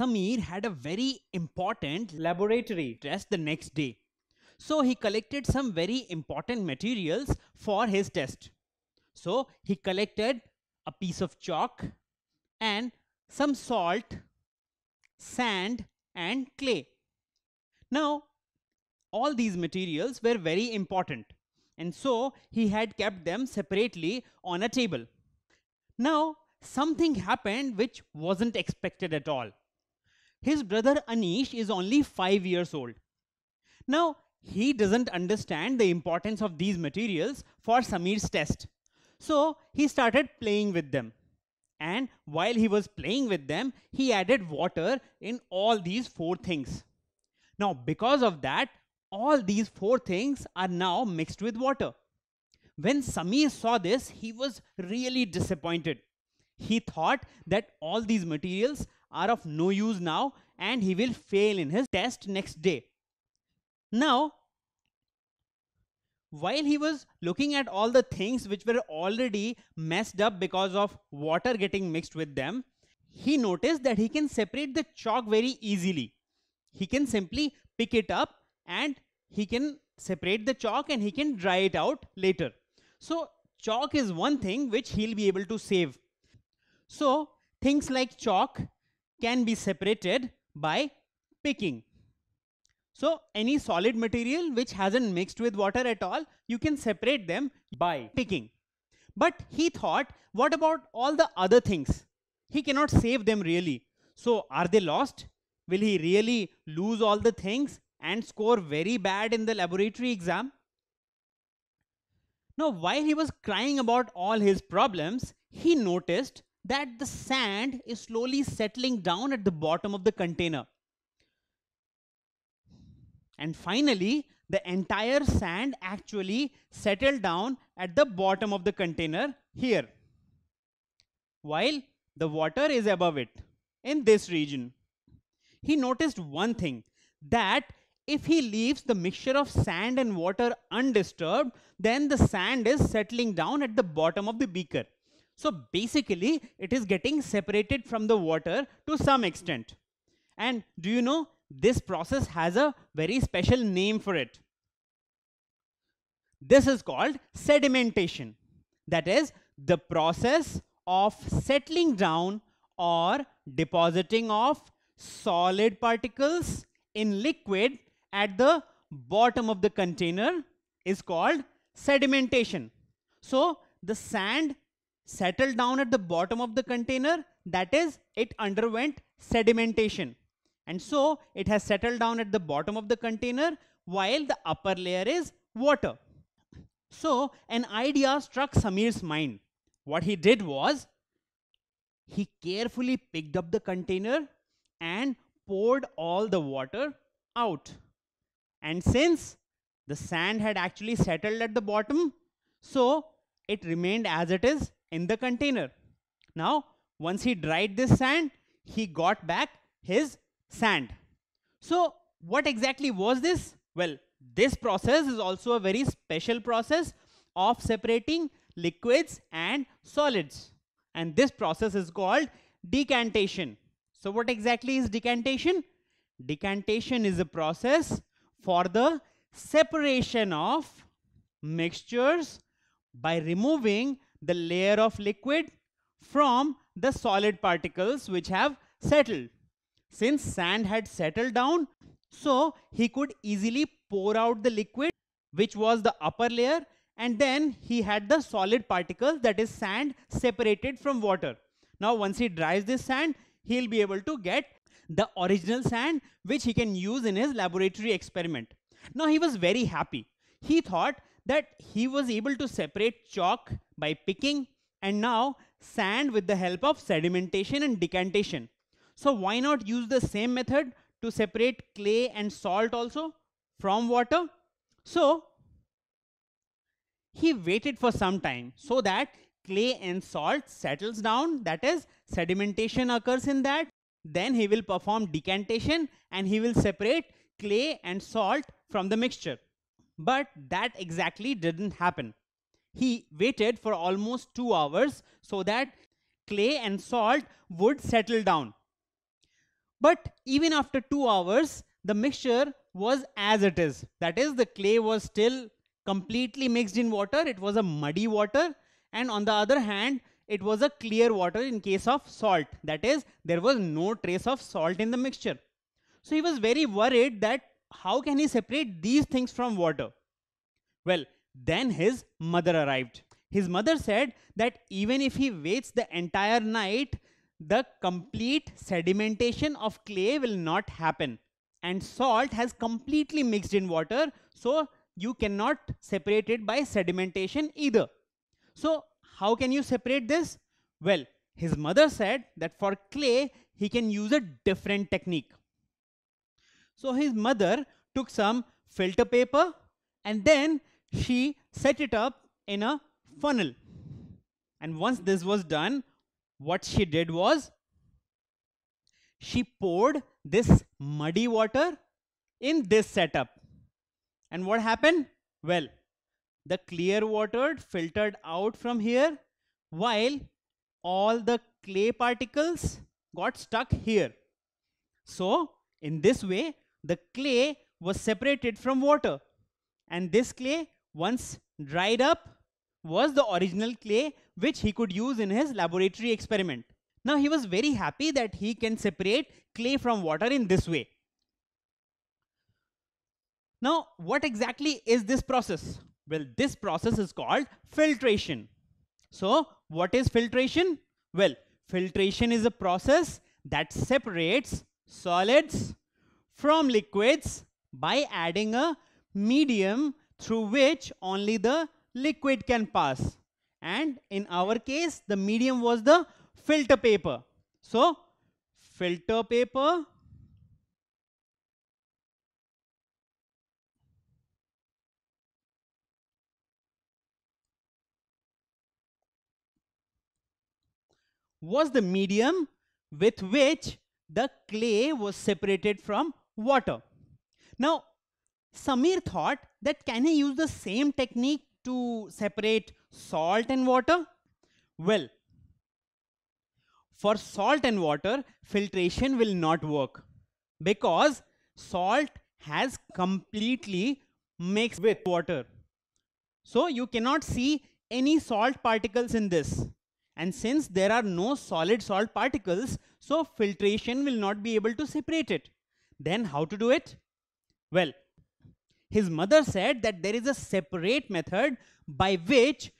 Samir had a very important laboratory test the next day. So he collected some very important materials for his test. So he collected a piece of chalk and some salt, sand and clay. Now all these materials were very important and so he had kept them separately on a table. Now something happened which wasn't expected at all. His brother Anish is only five years old. Now, he doesn't understand the importance of these materials for Samir's test. So he started playing with them. And while he was playing with them, he added water in all these four things. Now, because of that, all these four things are now mixed with water. When Samir saw this, he was really disappointed. He thought that all these materials are of no use now and he will fail in his test next day. Now, while he was looking at all the things which were already messed up because of water getting mixed with them, he noticed that he can separate the chalk very easily. He can simply pick it up and he can separate the chalk and he can dry it out later. So chalk is one thing which he'll be able to save. So things like chalk can be separated by picking. So any solid material which hasn't mixed with water at all, you can separate them by picking. But he thought, what about all the other things? He cannot save them really. So are they lost? Will he really lose all the things and score very bad in the laboratory exam? Now, while he was crying about all his problems, he noticed that the sand is slowly settling down at the bottom of the container. And finally, the entire sand actually settled down at the bottom of the container here, while the water is above it in this region. He noticed one thing, that if he leaves the mixture of sand and water undisturbed, then the sand is settling down at the bottom of the beaker. So basically, it is getting separated from the water to some extent. And do you know, this process has a very special name for it. This is called sedimentation. That is the process of settling down or depositing of solid particles in liquid at the bottom of the container is called sedimentation. So the sand settled down at the bottom of the container. That is, it underwent sedimentation. And so it has settled down at the bottom of the container while the upper layer is water. So an idea struck Samir's mind. What he did was, he carefully picked up the container and poured all the water out. And since the sand had actually settled at the bottom, so it remained as it is in the container. Now, once he dried this sand, he got back his sand. So what exactly was this? Well, this process is also a very special process of separating liquids and solids. And this process is called decantation. So what exactly is decantation? Decantation is a process for the separation of mixtures by removing the layer of liquid from the solid particles which have settled. Since sand had settled down, so he could easily pour out the liquid which was the upper layer and then he had the solid particles that is sand separated from water. Now once he dries this sand, he'll be able to get the original sand which he can use in his laboratory experiment. Now he was very happy. He thought that he was able to separate chalk by picking and now sand with the help of sedimentation and decantation. So why not use the same method to separate clay and salt also from water? So he waited for some time so that clay and salt settles down that is sedimentation occurs in that then he will perform decantation and he will separate clay and salt from the mixture but that exactly didn't happen he waited for almost two hours so that clay and salt would settle down. But even after two hours, the mixture was as it is. That is, the clay was still completely mixed in water. It was a muddy water. And on the other hand, it was a clear water in case of salt. That is, there was no trace of salt in the mixture. So he was very worried that how can he separate these things from water? Well, then his mother arrived. His mother said that even if he waits the entire night, the complete sedimentation of clay will not happen. And salt has completely mixed in water, so you cannot separate it by sedimentation either. So how can you separate this? Well, his mother said that for clay, he can use a different technique. So his mother took some filter paper and then she set it up in a funnel. And once this was done, what she did was she poured this muddy water in this setup. And what happened? Well, the clear water filtered out from here while all the clay particles got stuck here. So, in this way, the clay was separated from water and this clay once dried up was the original clay which he could use in his laboratory experiment. Now he was very happy that he can separate clay from water in this way. Now what exactly is this process? Well this process is called filtration. So what is filtration? Well filtration is a process that separates solids from liquids by adding a medium through which only the liquid can pass. And in our case, the medium was the filter paper. So, filter paper was the medium with which the clay was separated from water. Now, Samir thought that can he use the same technique to separate salt and water? Well, for salt and water, filtration will not work because salt has completely mixed with water. So you cannot see any salt particles in this. And since there are no solid salt particles, so filtration will not be able to separate it. Then how to do it? Well, his mother said that there is a separate method by which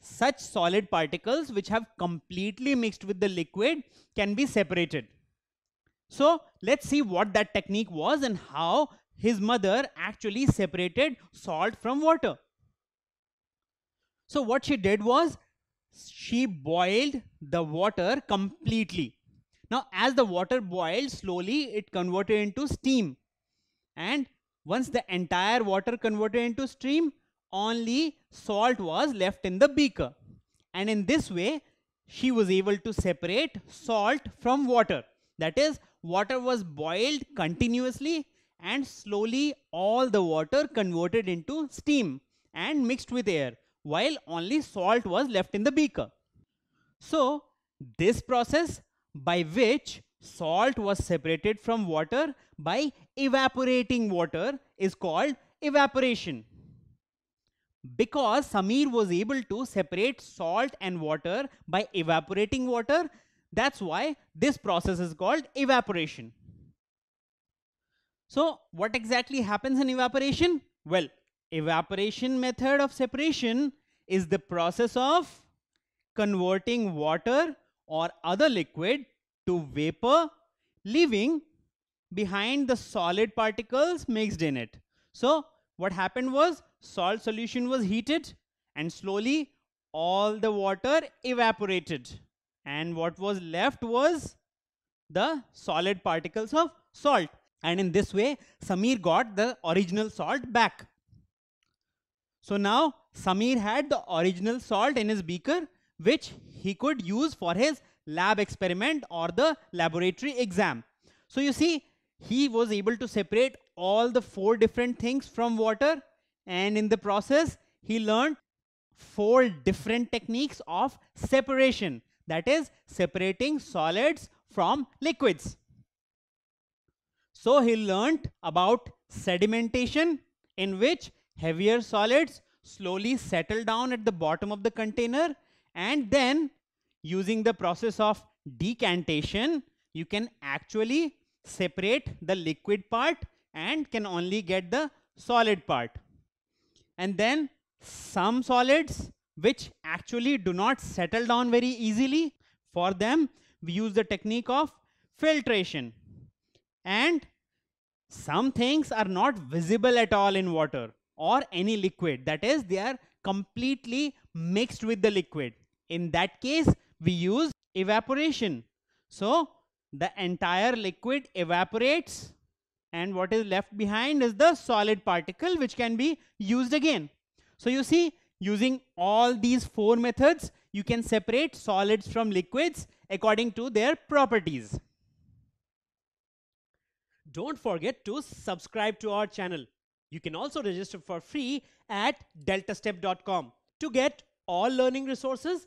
such solid particles which have completely mixed with the liquid can be separated. So let's see what that technique was and how his mother actually separated salt from water. So what she did was she boiled the water completely. Now as the water boiled slowly it converted into steam and once the entire water converted into stream, only salt was left in the beaker. And in this way, she was able to separate salt from water. That is, water was boiled continuously and slowly all the water converted into steam and mixed with air while only salt was left in the beaker. So, this process by which salt was separated from water by evaporating water is called evaporation. Because Samir was able to separate salt and water by evaporating water, that's why this process is called evaporation. So what exactly happens in evaporation? Well, evaporation method of separation is the process of converting water or other liquid to vapor, leaving behind the solid particles mixed in it. So what happened was salt solution was heated and slowly all the water evaporated and what was left was the solid particles of salt and in this way Samir got the original salt back. So now Samir had the original salt in his beaker which he could use for his lab experiment or the laboratory exam. So you see, he was able to separate all the four different things from water and in the process, he learned four different techniques of separation. That is, separating solids from liquids. So he learned about sedimentation in which heavier solids slowly settle down at the bottom of the container and then using the process of decantation, you can actually separate the liquid part and can only get the solid part. And then some solids which actually do not settle down very easily, for them we use the technique of filtration. And some things are not visible at all in water or any liquid. That is, they are completely mixed with the liquid. In that case, we use evaporation. So the entire liquid evaporates and what is left behind is the solid particle which can be used again. So you see using all these four methods you can separate solids from liquids according to their properties. Don't forget to subscribe to our channel. You can also register for free at deltastep.com to get all learning resources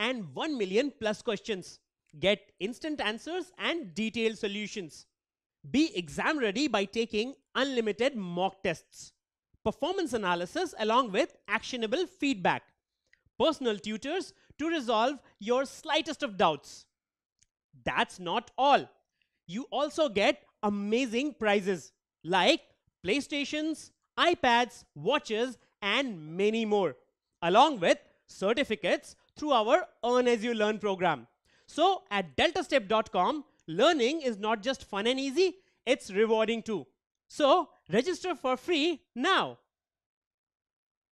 and 1 million plus questions. Get instant answers and detailed solutions. Be exam ready by taking unlimited mock tests. Performance analysis along with actionable feedback. Personal tutors to resolve your slightest of doubts. That's not all. You also get amazing prizes like PlayStations, iPads, watches, and many more, along with certificates through our Earn As You Learn program. So at deltastep.com, learning is not just fun and easy, it's rewarding too. So register for free now.